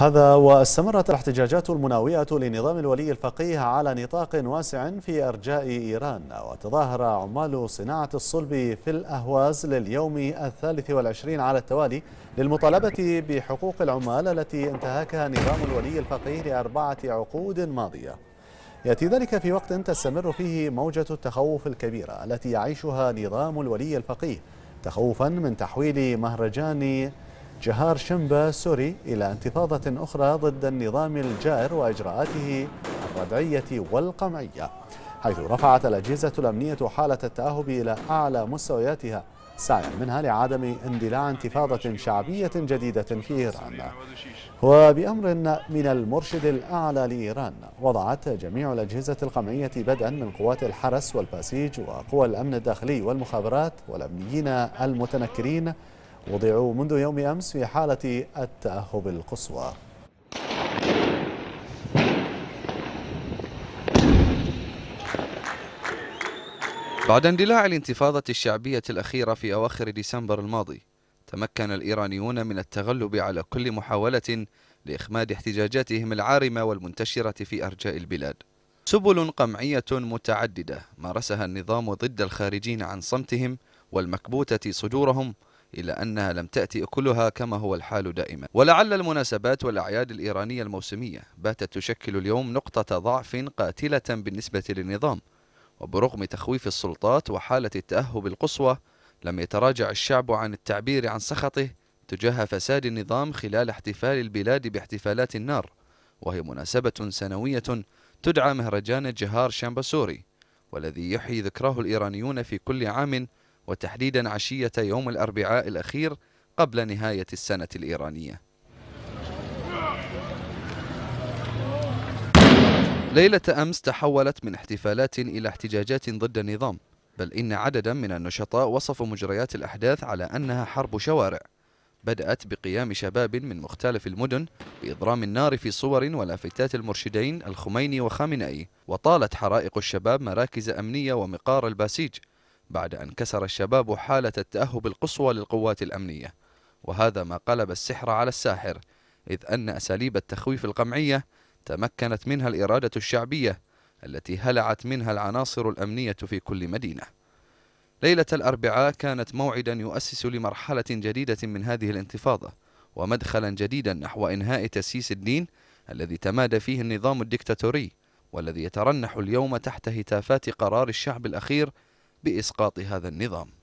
هذا واستمرت الاحتجاجات المناوئة لنظام الولي الفقيه على نطاق واسع في أرجاء إيران وتظاهر عمال صناعة الصلب في الأهواز لليوم الثالث والعشرين على التوالي للمطالبة بحقوق العمال التي انتهكها نظام الولي الفقيه لأربعة عقود ماضية يأتي ذلك في وقت تستمر فيه موجة التخوف الكبيرة التي يعيشها نظام الولي الفقيه تخوفا من تحويل مهرجان جهار شمبا سوري إلى انتفاضة أخرى ضد النظام الجائر وإجراءاته الردعية والقمعية حيث رفعت الأجهزة الأمنية حالة التأهب إلى أعلى مستوياتها سعيا منها لعدم اندلاع انتفاضة شعبية جديدة في إيران وبأمر من المرشد الأعلى لإيران وضعت جميع الأجهزة القمعية بدءا من قوات الحرس والباسيج وقوى الأمن الداخلي والمخابرات والأمنيين المتنكرين وضعوا منذ يوم أمس في حالة التأهب القصوى بعد اندلاع الانتفاضة الشعبية الأخيرة في أواخر ديسمبر الماضي تمكن الإيرانيون من التغلب على كل محاولة لإخماد احتجاجاتهم العارمة والمنتشرة في أرجاء البلاد سبل قمعية متعددة مارسها النظام ضد الخارجين عن صمتهم والمكبوتة صدورهم إلا أنها لم تأتي أكلها كما هو الحال دائما ولعل المناسبات والأعياد الإيرانية الموسمية باتت تشكل اليوم نقطة ضعف قاتلة بالنسبة للنظام وبرغم تخويف السلطات وحالة التأهب القصوى لم يتراجع الشعب عن التعبير عن سخطه تجاه فساد النظام خلال احتفال البلاد باحتفالات النار وهي مناسبة سنوية تدعى مهرجان الجهار شامباسوري والذي يحيي ذكراه الإيرانيون في كل عام وتحديدا عشية يوم الأربعاء الأخير قبل نهاية السنة الإيرانية ليلة أمس تحولت من احتفالات إلى احتجاجات ضد النظام بل إن عددا من النشطاء وصفوا مجريات الأحداث على أنها حرب شوارع بدأت بقيام شباب من مختلف المدن بإضرام النار في صور ولافتات المرشدين الخميني وخامنئي وطالت حرائق الشباب مراكز أمنية ومقار الباسيج بعد أن كسر الشباب حالة التأهب القصوى للقوات الأمنية وهذا ما قلب السحر على الساحر إذ أن أساليب التخويف القمعية تمكنت منها الإرادة الشعبية التي هلعت منها العناصر الأمنية في كل مدينة ليلة الأربعاء كانت موعدا يؤسس لمرحلة جديدة من هذه الانتفاضة ومدخلا جديدا نحو إنهاء تسييس الدين الذي تمادى فيه النظام الدكتاتوري والذي يترنح اليوم تحت هتافات قرار الشعب الأخير بإسقاط هذا النظام